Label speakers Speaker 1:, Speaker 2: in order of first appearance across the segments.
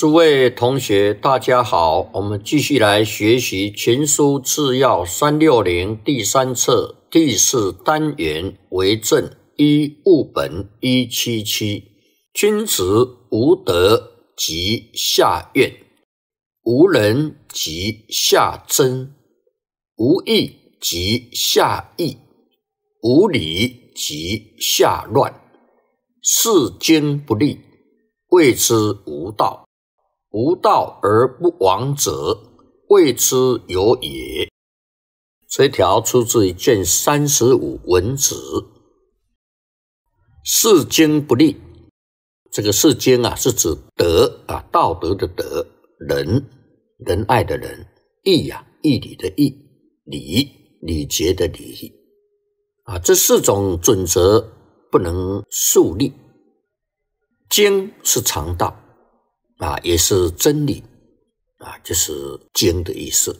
Speaker 1: 诸位同学，大家好！我们继续来学习《群书制药三六零第三册第四单元为政一物本一七七：君子无德即下怨，无人即下争，无义即下义，无礼即下乱。事间不立，谓之无道。无道而不亡者，谓之有也。这条出自于《卷三十五文子》。四经不立，这个“四经”啊，是指德啊，道德的德；仁，仁爱的仁；义呀，义理的义；礼，礼节的礼。啊，这四种准则不能树立。经是常道。啊，也是真理，啊，就是“经”的意思，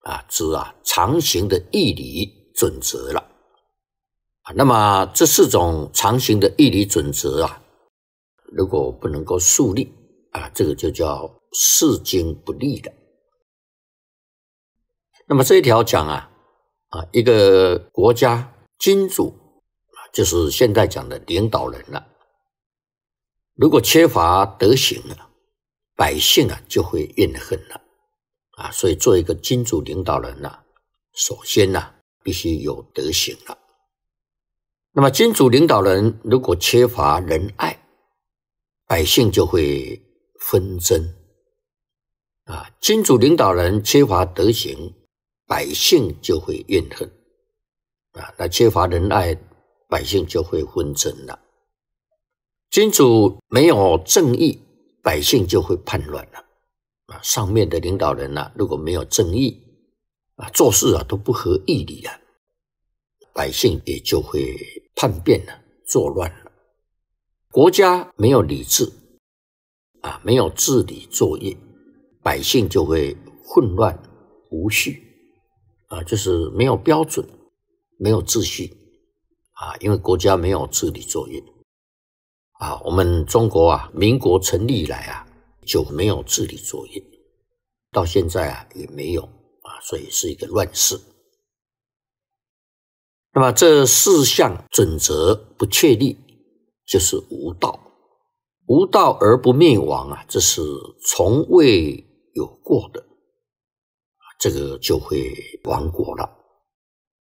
Speaker 1: 啊，指啊常行的义理准则了。啊，那么这四种常行的义理准则啊，如果不能够树立，啊，这个就叫视经不立的。那么这一条讲啊，啊，一个国家君主，啊，就是现在讲的领导人了，如果缺乏德行了。百姓啊，就会怨恨了啊！所以，做一个君主领导人呢，首先呢，必须有德行了。那么，君主领导人如果缺乏仁爱，百姓就会纷争啊。君主领导人缺乏德行，百姓就会怨恨啊。那缺乏仁爱，百姓就会纷争了。君主没有正义。百姓就会叛乱了，啊，上面的领导人呢如果没有正义，啊，做事啊都不合义理啊，百姓也就会叛变了，作乱了。国家没有理智，啊，没有治理作业，百姓就会混乱无序，啊，就是没有标准，没有秩序，啊，因为国家没有治理作业。啊，我们中国啊，民国成立以来啊，就没有治理作业，到现在啊，也没有啊，所以是一个乱世。那么这四项准则不确立，就是无道，无道而不灭亡啊，这是从未有过的这个就会亡国了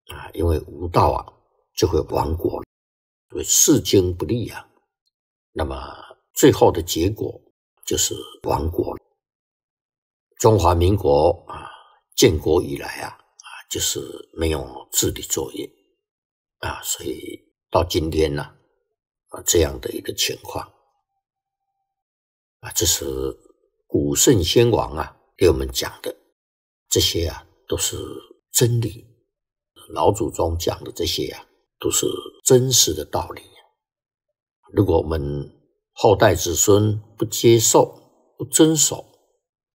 Speaker 1: 啊，因为无道啊，就会亡国，所以世经不利啊。那么最后的结果就是亡国。中华民国啊，建国以来啊，啊，就是没有治理作业啊，所以到今天呢，啊，这样的一个情况啊，这是古圣先王啊给我们讲的，这些啊都是真理，老祖宗讲的这些啊都是真实的道理。如果我们后代子孙不接受、不遵守，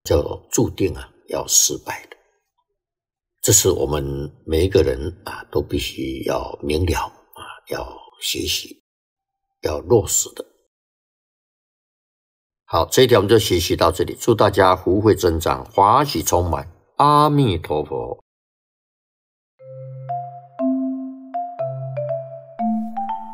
Speaker 1: 就注定啊要失败的。这是我们每一个人啊都必须要明了啊，要学习、要落实的。好，这一条我们就学习到这里。祝大家福慧增长，华喜充满。阿弥陀佛。